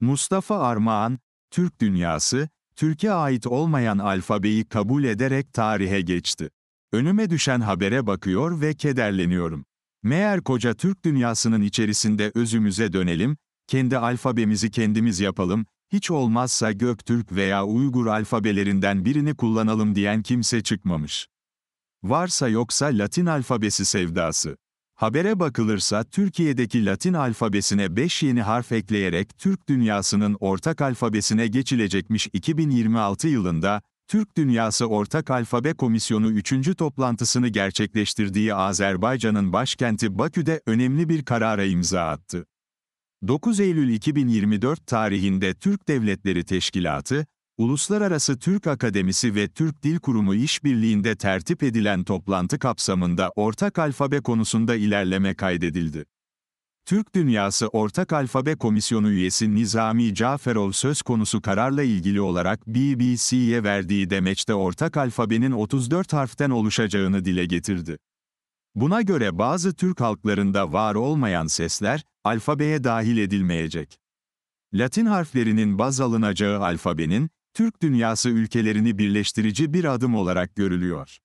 Mustafa Armağan, Türk dünyası, Türkiye ait olmayan alfabeyi kabul ederek tarihe geçti. Önüme düşen habere bakıyor ve kederleniyorum. Meğer koca Türk dünyasının içerisinde özümüze dönelim, kendi alfabemizi kendimiz yapalım, hiç olmazsa Göktürk veya Uygur alfabelerinden birini kullanalım diyen kimse çıkmamış. Varsa yoksa Latin alfabesi sevdası. Habere bakılırsa Türkiye'deki Latin alfabesine 5 yeni harf ekleyerek Türk dünyasının ortak alfabesine geçilecekmiş 2026 yılında, Türk Dünyası Ortak Alfabe Komisyonu 3. toplantısını gerçekleştirdiği Azerbaycan'ın başkenti Bakü'de önemli bir karara imza attı. 9 Eylül 2024 tarihinde Türk Devletleri Teşkilatı, Uluslararası Türk Akademisi ve Türk Dil Kurumu işbirliğinde tertip edilen toplantı kapsamında ortak alfabe konusunda ilerleme kaydedildi. Türk Dünyası Ortak Alfabe Komisyonu üyesi Nizami Caferov söz konusu kararla ilgili olarak BBC'ye verdiği demeçte ortak alfabenin 34 harften oluşacağını dile getirdi. Buna göre bazı Türk halklarında var olmayan sesler, alfabeye dahil edilmeyecek. Latin harflerinin baz alınacağı alfabenin, Türk dünyası ülkelerini birleştirici bir adım olarak görülüyor.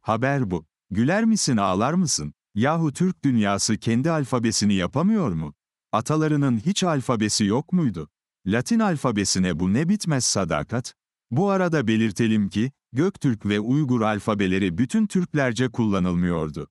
Haber bu. Güler misin ağlar mısın? Yahu Türk dünyası kendi alfabesini yapamıyor mu? Atalarının hiç alfabesi yok muydu? Latin alfabesine bu ne bitmez sadakat? Bu arada belirtelim ki, Göktürk ve Uygur alfabeleri bütün Türklerce kullanılmıyordu.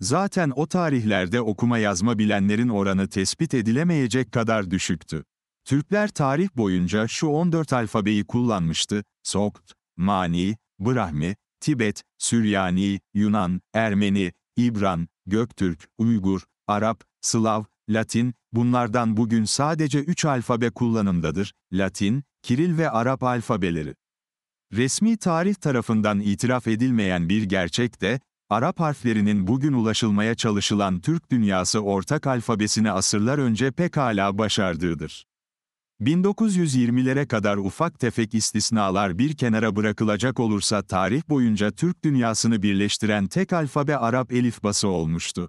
Zaten o tarihlerde okuma yazma bilenlerin oranı tespit edilemeyecek kadar düşüktü. Türkler tarih boyunca şu 14 alfabeyi kullanmıştı, Sokt, Mani, Brahmi, Tibet, Süryani, Yunan, Ermeni, İbran, Göktürk, Uygur, Arap, Slav, Latin, bunlardan bugün sadece 3 alfabe kullanımdadır, Latin, Kiril ve Arap alfabeleri. Resmi tarih tarafından itiraf edilmeyen bir gerçek de, Arap harflerinin bugün ulaşılmaya çalışılan Türk dünyası ortak alfabesini asırlar önce pekala başardığıdır. 1920'lere kadar ufak tefek istisnalar bir kenara bırakılacak olursa tarih boyunca Türk dünyasını birleştiren tek alfabe Arap elifbası olmuştu.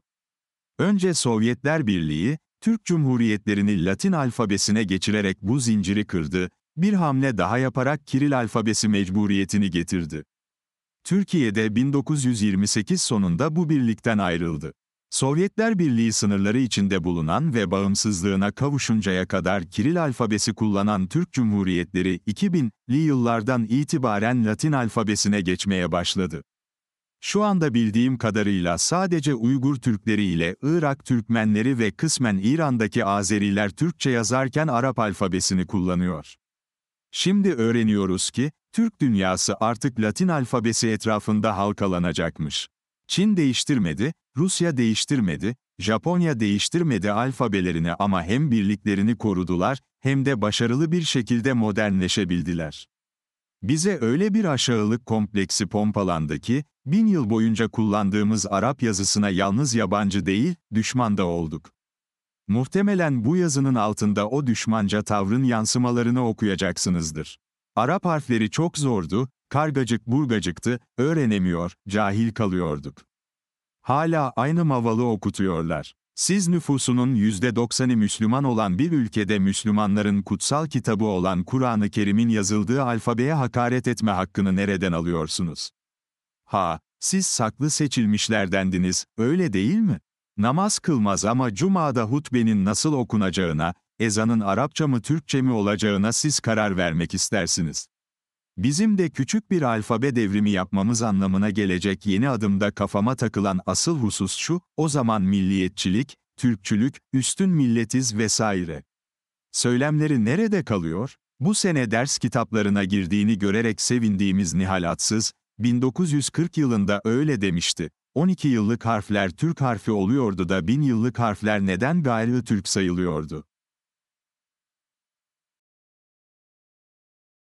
Önce Sovyetler Birliği, Türk Cumhuriyetlerini Latin alfabesine geçirerek bu zinciri kırdı, bir hamle daha yaparak Kiril alfabesi mecburiyetini getirdi. Türkiye'de 1928 sonunda bu birlikten ayrıldı. Sovyetler Birliği sınırları içinde bulunan ve bağımsızlığına kavuşuncaya kadar Kiril alfabesi kullanan Türk Cumhuriyetleri 2000'li yıllardan itibaren Latin alfabesine geçmeye başladı. Şu anda bildiğim kadarıyla sadece Uygur Türkleri ile Irak Türkmenleri ve kısmen İran'daki Azeriler Türkçe yazarken Arap alfabesini kullanıyor. Şimdi öğreniyoruz ki, Türk dünyası artık Latin alfabesi etrafında halkalanacakmış. Çin değiştirmedi, Rusya değiştirmedi, Japonya değiştirmedi alfabelerini ama hem birliklerini korudular hem de başarılı bir şekilde modernleşebildiler. Bize öyle bir aşağılık kompleksi pompalandı ki, bin yıl boyunca kullandığımız Arap yazısına yalnız yabancı değil, düşman da olduk. Muhtemelen bu yazının altında o düşmanca tavrın yansımalarını okuyacaksınızdır. Arap harfleri çok zordu, Kargacık burgacıktı, öğrenemiyor, cahil kalıyorduk. Hala aynı mavalı okutuyorlar. Siz nüfusunun %90'ı Müslüman olan bir ülkede Müslümanların kutsal kitabı olan Kur'an-ı Kerim'in yazıldığı alfabeye hakaret etme hakkını nereden alıyorsunuz? Ha, siz saklı seçilmişlerdendiniz, öyle değil mi? Namaz kılmaz ama Cuma'da hutbenin nasıl okunacağına, ezanın Arapça mı Türkçe mi olacağına siz karar vermek istersiniz. Bizim de küçük bir alfabe devrimi yapmamız anlamına gelecek yeni adımda kafama takılan asıl husus şu, o zaman milliyetçilik, Türkçülük, üstün milletiz vesaire. Söylemleri nerede kalıyor? Bu sene ders kitaplarına girdiğini görerek sevindiğimiz Nihal Atsız, 1940 yılında öyle demişti. 12 yıllık harfler Türk harfi oluyordu da 1000 yıllık harfler neden gayrı Türk sayılıyordu?